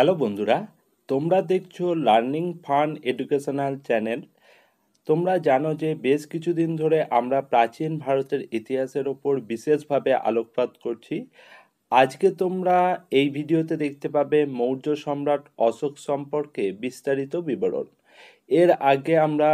hello বন্ধুরা তোমরা দেখছো লার্নিং ফান এডুকেশনাল চ্যানেল তোমরা জানো যে বেশ কিছুদিন ধরে আমরা প্রাচীন ভারতের ইতিহাসের ওপর বিশেষভাবে আলোকপাত করছি আজকে তোমরা এই ভিডিওতে দেখতে পাবে মৌর্য সম্রাট অশোক সম্পর্কে বিস্তারিত বিবরণ এর আগে আমরা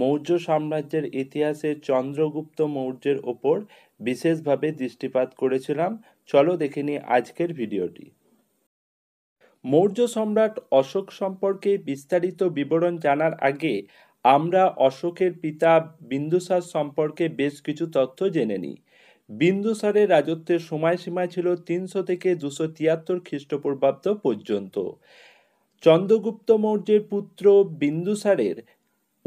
মৌর্য সাম্রাজ্যের ইতিহাসে চন্দ্রগুপ্ত মৌর্যের ওপর বিশেষভাবে দৃষ্টিপাত করেছিলাম চলো দেখে নিই আজকের ভিডিওটি মৌর্য সম্রাট অশোক সম্পর্কে বিস্তারিত বিবরণ জানার আগে আমরা অশোকের পিতা বিন্দুসার সম্পর্কে বেশ কিছু তথ্য জেনে নিই বিন্দুসারের রাজত্বের সময়সীমা ছিল তিনশো থেকে দুশো তিয়াত্তর খ্রিস্টপূর্বাব্দ পর্যন্ত চন্দ্রগুপ্ত মৌর্যের পুত্র বিন্দুসারের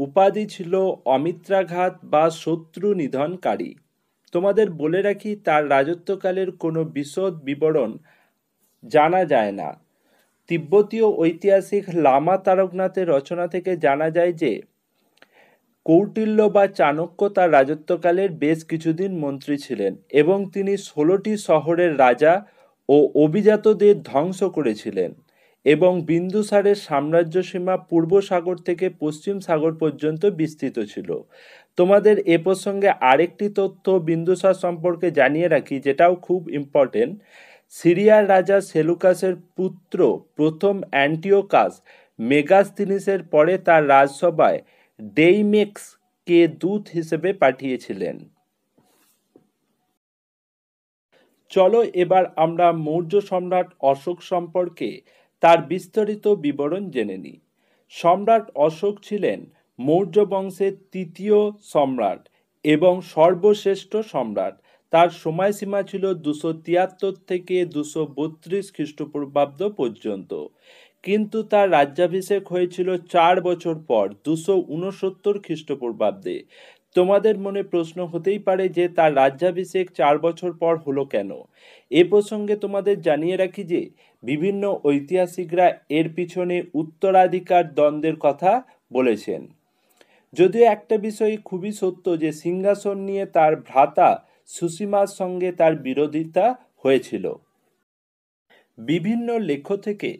উপাধি ছিল অমিত্রাঘাত বা শত্রু নিধনকারী তোমাদের বলে রাখি তার রাজত্বকালের কোনো বিশদ বিবরণ জানা যায় না তিব্বতীয় ঐতিহাসিক লামা তারকনাথের রচনা থেকে জানা যায় যে কৌটিল্য বা চাণক্য তার রাজত্বকালের বেশ কিছুদিন মন্ত্রী ছিলেন এবং তিনি ষোলোটি শহরের রাজা ও অভিজাতদের ধ্বংস করেছিলেন এবং বিন্দুসারের সাম্রাজ্য সীমা পূর্ব সাগর থেকে পশ্চিম সাগর পর্যন্ত বিস্তৃত ছিল তোমাদের এ প্রসঙ্গে আরেকটি তথ্য বিন্দুসার সম্পর্কে জানিয়ে রাখি যেটাও খুব ইম্পর্টেন্ট সিরিয়ার রাজা সেলুকাসের পুত্র প্রথম অ্যান্টিওকাস মেগাস্তিনিসের পরে তার রাজসভায় ডেইমেক্সকে দূত হিসেবে পাঠিয়েছিলেন চলো এবার আমরা মৌর্য সম্রাট অশোক সম্পর্কে তার বিস্তারিত বিবরণ জেনে নিই সম্রাট অশোক ছিলেন মৌর্য বংশের তৃতীয় সম্রাট এবং সর্বশ্রেষ্ঠ সম্রাট তার সময়সীমা ছিল দুশো তিয়াত্তর থেকে দুশো বত্রিশ খ্রিস্টপূর্বাব্দ পর্যন্ত কিন্তু তার রাজ্যাভিষেক হয়েছিল চার বছর পর দুশো উনসত্তর খ্রিস্টপূর্বাব্দে তোমাদের মনে প্রশ্ন হতেই পারে যে তার রাজ্যাভিষেক চার বছর পর হলো কেন এ প্রসঙ্গে তোমাদের জানিয়ে রাখি যে বিভিন্ন ঐতিহাসিকরা এর পিছনে উত্তরাধিকার দ্বন্দ্বের কথা বলেছেন যদিও একটা বিষয় খুবই সত্য যে সিংহাসন নিয়ে তার ভ্রাতা সুসীমার সঙ্গে তার বিরোধিতা হয়েছিল বিভিন্ন লেখ থেকে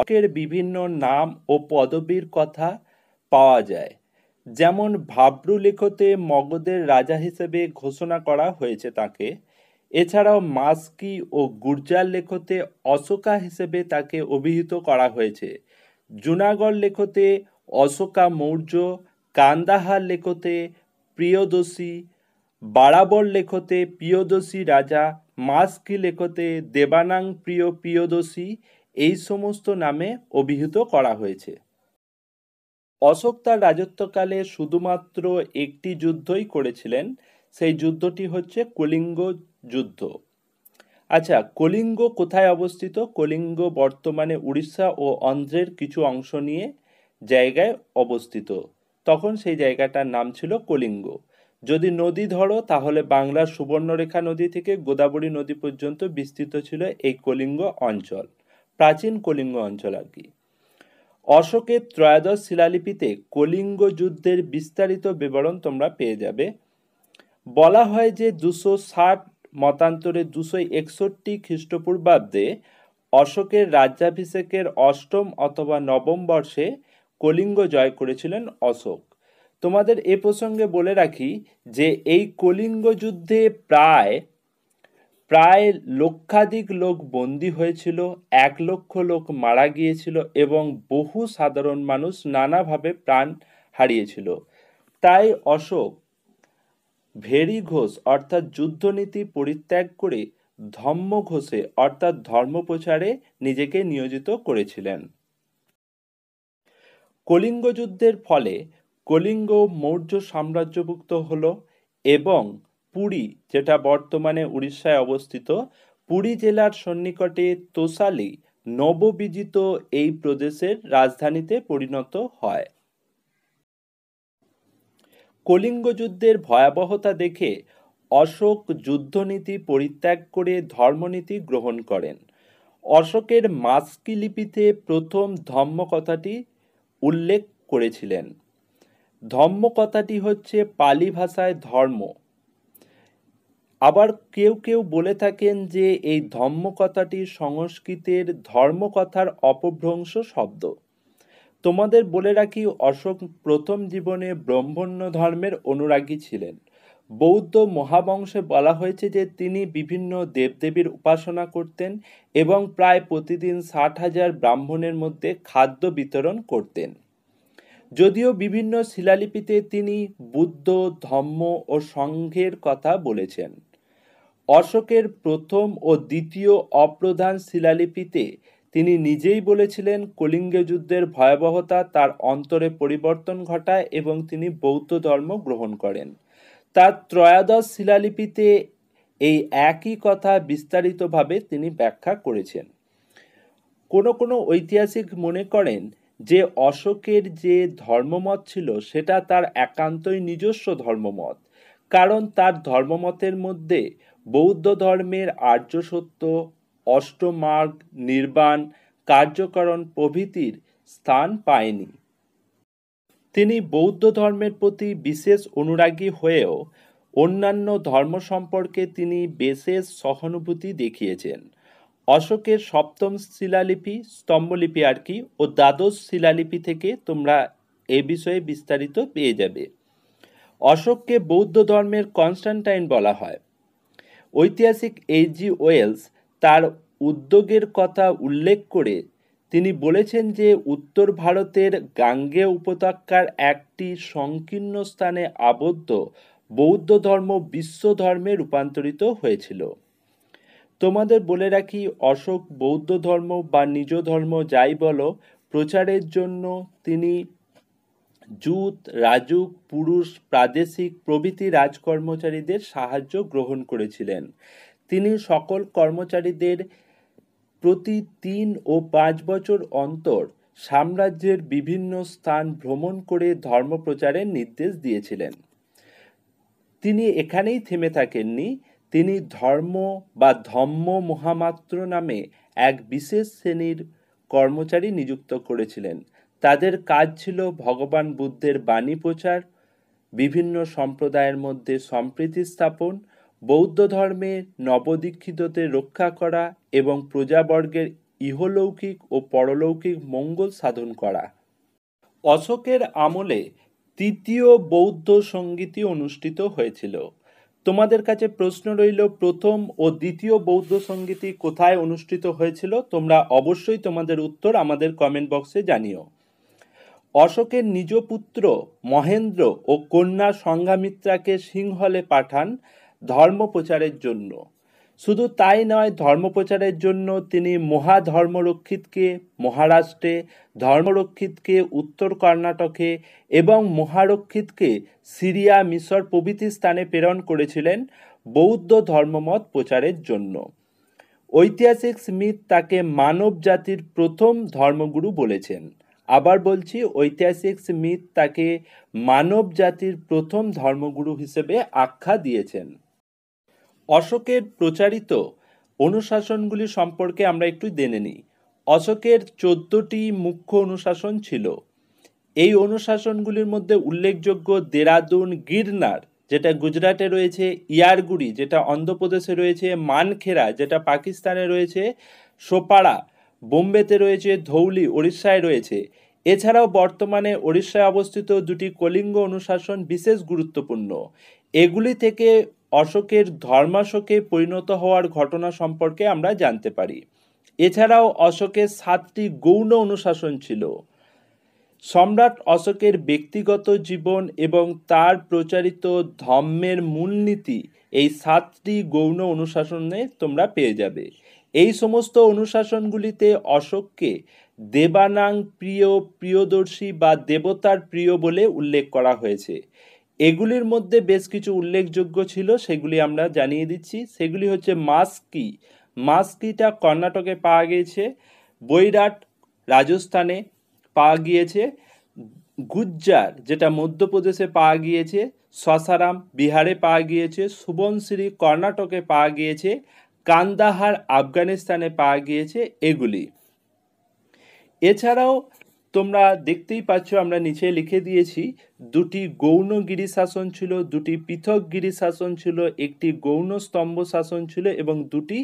অকের বিভিন্ন নাম ও পদবীর কথা পাওয়া যায় যেমন লেখতে মগধের রাজা হিসেবে ঘোষণা করা হয়েছে তাকে এছাড়াও মাস্কি ও গুর্জার লেখতে অশোকা হিসেবে তাকে অভিহিত করা হয়েছে জুনাগড় লেখতে অশোকা মৌর্য কান্দাহার লেখতে প্রিয়দোষী বাড়াবর লেখতে প্রিয়দোষী রাজা মাস্কি লেখতে দেবানাং প্রিয় প্রিয়দোষী এই সমস্ত নামে অভিহিত করা হয়েছে অশোক তার রাজত্বকালে শুধুমাত্র একটি যুদ্ধই করেছিলেন সেই যুদ্ধটি হচ্ছে কলিঙ্গ যুদ্ধ আচ্ছা কলিঙ্গ কোথায় অবস্থিত কলিঙ্গ বর্তমানে উড়িষ্যা ও অন্ধ্রের কিছু অংশ নিয়ে জায়গায় অবস্থিত তখন সেই জায়গাটার নাম ছিল কলিঙ্গ যদি নদী ধরো তাহলে বাংলার সুবর্ণরেখা নদী থেকে গোদাবরী নদী পর্যন্ত বিস্তৃত ছিল এই কলিঙ্গ অঞ্চল প্রাচীন কলিঙ্গ অঞ্চল আর কি অশোকের ত্রয়োদশ শিলালিপিতে কলিঙ্গ যুদ্ধের বিস্তারিত বিবরণ তোমরা পেয়ে যাবে বলা হয় যে দুশো ষাট মতান্তরে দুশো একষট্টি খ্রিস্টপূর্বাব্দে অশোকের রাজ্যাভিষেকের অষ্টম অথবা নবম বর্ষে কলিঙ্গ জয় করেছিলেন অশোক তোমাদের এ প্রসঙ্গে বলে রাখি যে এই কলিঙ্গ যুদ্ধে প্রায় প্রায় লক্ষাধিক লোক বন্দী হয়েছিল এক লক্ষ লোক মারা গিয়েছিল এবং বহু সাধারণ মানুষ নানাভাবে প্রাণ হারিয়েছিল তাই অশোক ভেরি ঘোষ অর্থাৎ যুদ্ধনীতি পরিত্যাগ করে ধম্ম ঘোষে অর্থাৎ ধর্ম প্রচারে নিজেকে নিয়োজিত করেছিলেন কলিঙ্গ যুদ্ধের ফলে কলিঙ্গ মৌর্য সাম্রাজ্যভুক্ত হল এবং পুরী যেটা বর্তমানে উড়িষ্যায় অবস্থিত পুরী জেলার সন্নিকটে তোসালি নববিজিত এই প্রদেশের রাজধানীতে পরিণত হয় কলিঙ্গ যুদ্ধের ভয়াবহতা দেখে অশোক যুদ্ধনীতি পরিত্যাগ করে ধর্মনীতি গ্রহণ করেন অশোকের মাস্কি লিপিতে প্রথম ধর্মকথাটি কথাটি উল্লেখ করেছিলেন ধম্ম কথাটি হচ্ছে পালি ভাষায় ধর্ম আবার কেউ কেউ বলে থাকেন যে এই ধর্ম কথাটি সংস্কৃতের ধর্মকথার অপভ্রংশ শব্দ তোমাদের বলে রাখি অশোক প্রথম জীবনে ব্রহ্মণ্য ধর্মের অনুরাগী ছিলেন বৌদ্ধ মহাবংশে বলা হয়েছে যে তিনি বিভিন্ন দেবদেবীর উপাসনা করতেন এবং প্রায় প্রতিদিন ষাট হাজার ব্রাহ্মণের মধ্যে খাদ্য বিতরণ করতেন যদিও বিভিন্ন শিলালিপিতে তিনি বুদ্ধ ধম্ম ও সংঘের কথা বলেছেন অশোকের প্রথম ও দ্বিতীয় অপ্রধান শিলালিপিতে তিনি নিজেই বলেছিলেন কলিঙ্গ যুদ্ধের ভয়াবহতা তার অন্তরে পরিবর্তন ঘটায় এবং তিনি বৌদ্ধ ধর্ম গ্রহণ করেন তার ত্রয়োদশ শিলালিপিতে এই একই কথা বিস্তারিতভাবে তিনি ব্যাখ্যা করেছেন কোনো কোনো ঐতিহাসিক মনে করেন যে অশোকের যে ধর্মমত ছিল সেটা তার একান্তই নিজস্ব ধর্মমত কারণ তার ধর্মমতের মধ্যে বৌদ্ধ ধর্মের আর্য সত্য অষ্টমার্গ নির্বাণ কার্যকরণ প্রভৃতির স্থান পায়নি তিনি বৌদ্ধ ধর্মের প্রতি বিশেষ অনুরাগী হয়েও অন্যান্য ধর্ম সম্পর্কে তিনি বিশেষ সহানুভূতি দেখিয়েছেন অশোকের সপ্তম শিলালিপি স্তম্ভলিপি আর কি ও দ্বাদশ শিলালিপি থেকে তোমরা এ বিষয়ে বিস্তারিত পেয়ে যাবে অশোককে বৌদ্ধ ধর্মের কনস্টান্টাইন বলা হয় ঐতিহাসিক জি ওয়েলস তার উদ্যোগের কথা উল্লেখ করে তিনি বলেছেন যে উত্তর ভারতের গাঙ্গে উপত্যকার একটি সংকীর্ণ স্থানে আবদ্ধ বৌদ্ধ ধর্ম বিশ্ব ধর্মে রূপান্তরিত হয়েছিল তোমাদের বলে রাখি অশোক বৌদ্ধ ধর্ম বা নিজ ধর্ম যাই বলো প্রচারের জন্য তিনি জুত রাজুক পুরুষ প্রাদেশিক প্রভৃতি রাজকর্মচারীদের সাহায্য গ্রহণ করেছিলেন তিনি সকল কর্মচারীদের প্রতি তিন ও পাঁচ বছর অন্তর সাম্রাজ্যের বিভিন্ন স্থান ভ্রমণ করে ধর্ম প্রচারের নির্দেশ দিয়েছিলেন তিনি এখানেই থেমে থাকেননি তিনি ধর্ম বা ধম্ম মহামাত্র নামে এক বিশেষ শ্রেণীর কর্মচারী নিযুক্ত করেছিলেন তাদের কাজ ছিল ভগবান বুদ্ধের বাণী প্রচার বিভিন্ন সম্প্রদায়ের মধ্যে সম্প্রীতি স্থাপন বৌদ্ধ ধর্মে নবদীক্ষিততে রক্ষা করা এবং প্রজাবর্গের ইহলৌকিক ও পরলৌকিক মঙ্গল সাধন করা অশোকের আমলে তৃতীয় বৌদ্ধ সঙ্গীতি অনুষ্ঠিত হয়েছিল তোমাদের কাছে প্রশ্ন রইল প্রথম ও দ্বিতীয় বৌদ্ধ সঙ্গীতি কোথায় অনুষ্ঠিত হয়েছিল তোমরা অবশ্যই তোমাদের উত্তর আমাদের কমেন্ট বক্সে জানিও অশোকের নিজ পুত্র মহেন্দ্র ও কন্যা সংঘামিত্রাকে সিংহলে পাঠান ধর্ম প্রচারের জন্য শুধু তাই নয় ধর্মপ্রচারের জন্য তিনি মহাধর্মরক্ষিতকে মহারাষ্ট্রে ধর্মরক্ষিতকে উত্তর কর্ণাটকে এবং মহারক্ষিতকে সিরিয়া মিশর প্রভৃতি স্থানে প্রেরণ করেছিলেন বৌদ্ধ ধর্মমত প্রচারের জন্য ঐতিহাসিক স্মিথ তাকে মানব জাতির প্রথম ধর্মগুরু বলেছেন আবার বলছি ঐতিহাসিক স্মিথ তাকে মানব জাতির প্রথম ধর্মগুরু হিসেবে আখ্যা দিয়েছেন অশোকের প্রচারিত অনুশাসনগুলি সম্পর্কে আমরা একটু জেনে নিই অশোকের চোদ্দটি মুখ্য অনুশাসন ছিল এই অনুশাসনগুলির মধ্যে উল্লেখযোগ্য দেরাদুন গিরনার যেটা গুজরাটে রয়েছে ইয়ারগুড়ি যেটা অন্ধ্রপ্রদেশে রয়েছে মানখেরা যেটা পাকিস্তানে রয়েছে সোপাড়া বোম্বেতে রয়েছে ধৌলি ওড়িশায় রয়েছে এছাড়াও বর্তমানে ওড়িশায় অবস্থিত দুটি কলিঙ্গ অনুশাসন বিশেষ গুরুত্বপূর্ণ এগুলি থেকে অশোকের ধর্মাশোকে পরিণত হওয়ার ঘটনা সম্পর্কে আমরা জানতে পারি এছাড়াও অশোকের সাতটি গৌণ অনুশাসন ছিল সম্রাট অশোকের ব্যক্তিগত জীবন এবং তার প্রচারিত ধর্মের মূলনীতি এই সাতটি গৌণ অনুশাসনে তোমরা পেয়ে যাবে এই সমস্ত অনুশাসনগুলিতে অশোককে দেবানাং প্রিয় প্রিয়দর্শী বা দেবতার প্রিয় বলে উল্লেখ করা হয়েছে এগুলির মধ্যে বেশ কিছু উল্লেখযোগ্য ছিল সেগুলি আমরা জানিয়ে দিচ্ছি সেগুলি হচ্ছে মাস্কি মাস্কিটা কর্ণাটকে পাওয়া গিয়েছে বৈরাট রাজস্থানে পাওয়া গিয়েছে গুজ্জার যেটা মধ্যপ্রদেশে পাওয়া গিয়েছে সসারাম বিহারে পাওয়া গিয়েছে সুবনশ্রী কর্ণাটকে পাওয়া গিয়েছে কান্দাহার আফগানিস্তানে পাওয়া গিয়েছে এগুলি এছাড়াও তোমরা দেখতেই পাচ্ছ আমরা নিচে লিখে দিয়েছি দুটি গৌণ গিরি শাসন ছিল দুটি পৃথক গিরি শাসন ছিল একটি গৌণ স্তম্ভ শাসন ছিল এবং দুটি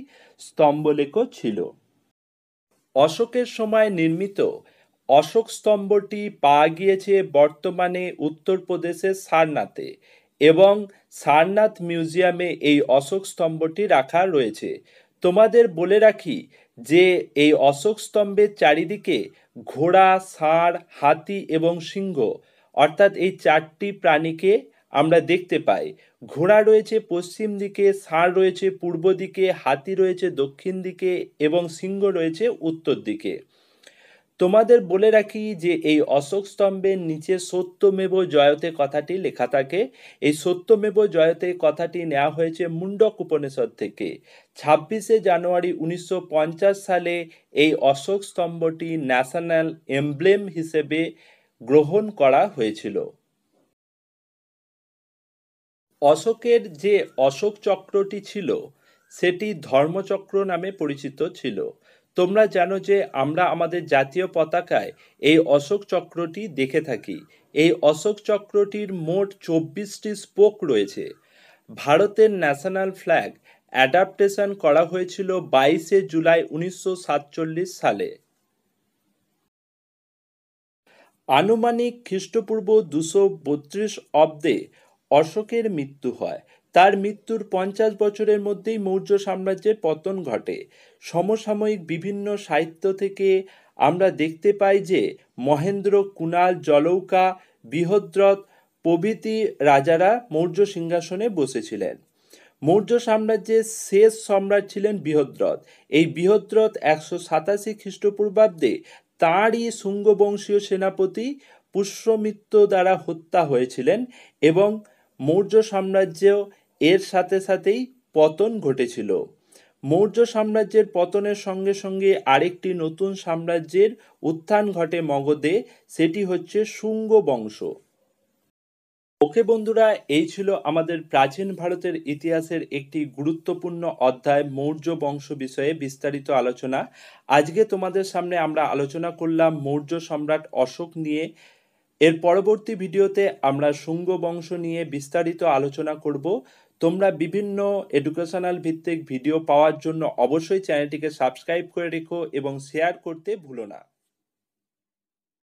স্তম্ভলেখ ছিল অশোকের সময় নির্মিত অশোক স্তম্ভটি পাওয়া গিয়েছে বর্তমানে উত্তরপ্রদেশের সারনাথে এবং সারনাথ মিউজিয়ামে এই অশোক স্তম্ভটি রাখা রয়েছে তোমাদের বলে রাখি যে এই অশোক স্তম্ভের চারিদিকে ঘোড়া ষাঁড় হাতি এবং সিংহ অর্থাৎ এই চারটি প্রাণীকে আমরা দেখতে পাই ঘোড়া রয়েছে পশ্চিম দিকে ষাঁড় রয়েছে পূর্ব দিকে হাতি রয়েছে দক্ষিণ দিকে এবং সিংহ রয়েছে উত্তর দিকে তোমাদের বলে রাখি যে এই অশোক স্তম্ভের নিচে সত্যমেব জয়তে কথাটি লেখা থাকে এই সত্যমেব জয়তে কথাটি নেওয়া হয়েছে মুন্ডক উপনিষদ থেকে ছাব্বিশে জানুয়ারি উনিশশো সালে এই অশোক স্তম্ভটি ন্যাশনাল এমব্লেম হিসেবে গ্রহণ করা হয়েছিল অশোকের যে অশোক চক্রটি ছিল সেটি ধর্মচক্র নামে পরিচিত ছিল তোমরা জানো যে আমরা আমাদের জাতীয় পতাকায় এই অশোক চক্রটি দেখে থাকি এই অশোক চক্রটির মোট চব্বিশটি স্পোক রয়েছে ভারতের ন্যাশনাল ফ্ল্যাগ অ্যাডাপ্টেশন করা হয়েছিল বাইশে জুলাই উনিশশো সালে আনুমানিক খ্রিস্টপূর্ব দুশো বত্রিশ অব্দে অশোকের মৃত্যু হয় তার মৃত্যুর পঞ্চাশ বছরের মধ্যেই মৌর্য সাম্রাজ্যের পতন ঘটে সমসাময়িক বিভিন্ন সাহিত্য থেকে আমরা দেখতে পাই যে মহেন্দ্র কুণাল জলৌকা বৃহদ্রথ প্রভৃতি রাজারা মৌর্য সিংহাসনে বসেছিলেন মৌর্য সাম্রাজ্যের শেষ সম্রাট ছিলেন বৃহদ্রথ এই বৃহদ্রথ একশো সাতাশি খ্রিস্টপূর্বাব্দে তাঁরই শুঙ্গবংশীয় সেনাপতি পুষ্যমিত্র দ্বারা হত্যা হয়েছিলেন এবং মৌর্য সাম্রাজ্যেও এর সাথে সাথেই পতন ঘটেছিল মৌর্য সাম্রাজ্যের পতনের সঙ্গে সঙ্গে আরেকটি নতুন সাম্রাজ্যের উত্থান ঘটে মগধে সেটি হচ্ছে শুঙ্গ বংশ ওকে বন্ধুরা এই ছিল আমাদের প্রাচীন ভারতের ইতিহাসের একটি গুরুত্বপূর্ণ অধ্যায় মৌর্য বংশ বিষয়ে বিস্তারিত আলোচনা আজকে তোমাদের সামনে আমরা আলোচনা করলাম মৌর্য সম্রাট অশোক নিয়ে এর পরবর্তী ভিডিওতে আমরা শুঙ্গ বংশ নিয়ে বিস্তারিত আলোচনা করব তোমরা বিভিন্ন এডুকেশনাল ভিত্তিক ভিডিও পাওয়ার জন্য অবশ্যই চ্যানেলটিকে সাবস্ক্রাইব করে রেখো এবং শেয়ার করতে ভুলো না